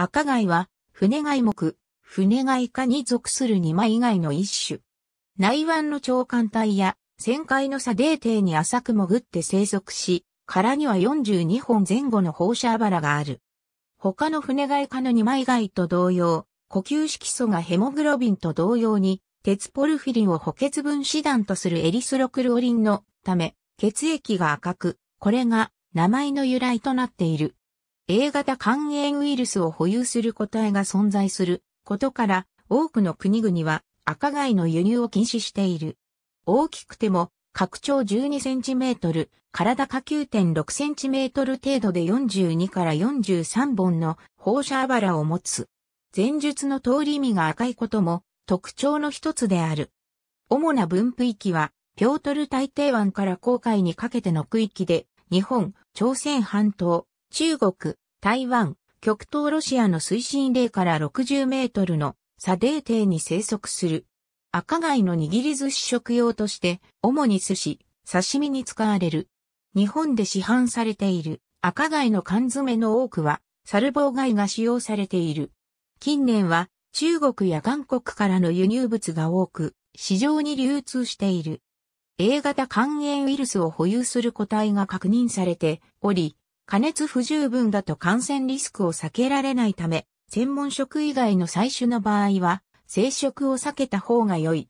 赤貝は、船貝目、船貝科に属する二枚貝の一種。内湾の長官帯や、旋回の砂泥底に浅く潜って生息し、殻には42本前後の放射腹がある。他の船貝科の二枚貝と同様、呼吸色素がヘモグロビンと同様に、鉄ポルフィリンを補欠分子団とするエリスロクルオリンのため、血液が赤く、これが名前の由来となっている。A 型肝炎ウイルスを保有する個体が存在することから、多くの国々は赤貝の輸入を禁止している。大きくても、拡張12センチメートル、体下9.6センチメートル程度で42から43本の放射あばらを持つ。前述の通り身が赤いことも特徴の一つである。主な分布域は、ピョートル大帝湾から航海にかけての区域で、日本、朝鮮半島、中国、台湾、極東ロシアの水深0から60メートルの砂泥底に生息する。赤貝の握り寿司食用として、主に寿司、刺身に使われる。日本で市販されている赤貝の缶詰の多くは、サルボウ貝が使用されている。近年は中国や韓国からの輸入物が多く、市場に流通している。A 型肝炎ウイルスを保有する個体が確認されており、加熱不十分だと感染リスクを避けられないため、専門職以外の採取の場合は、生食を避けた方が良い。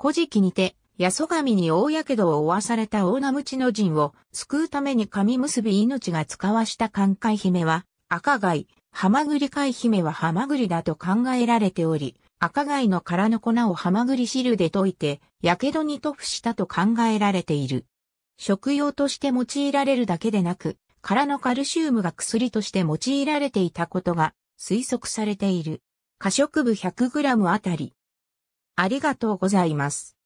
古事記にて、八十神に大火傷を負わされた大名無知の陣を救うために神結び命が使わした寛海姫は、赤貝、ハマグリ貝姫はハマグリだと考えられており、赤貝の殻の粉をハマグリ汁で溶いて、火傷に塗布したと考えられている。食用として用いられるだけでなく、空のカルシウムが薬として用いられていたことが推測されている。可食部 100g あたり。ありがとうございます。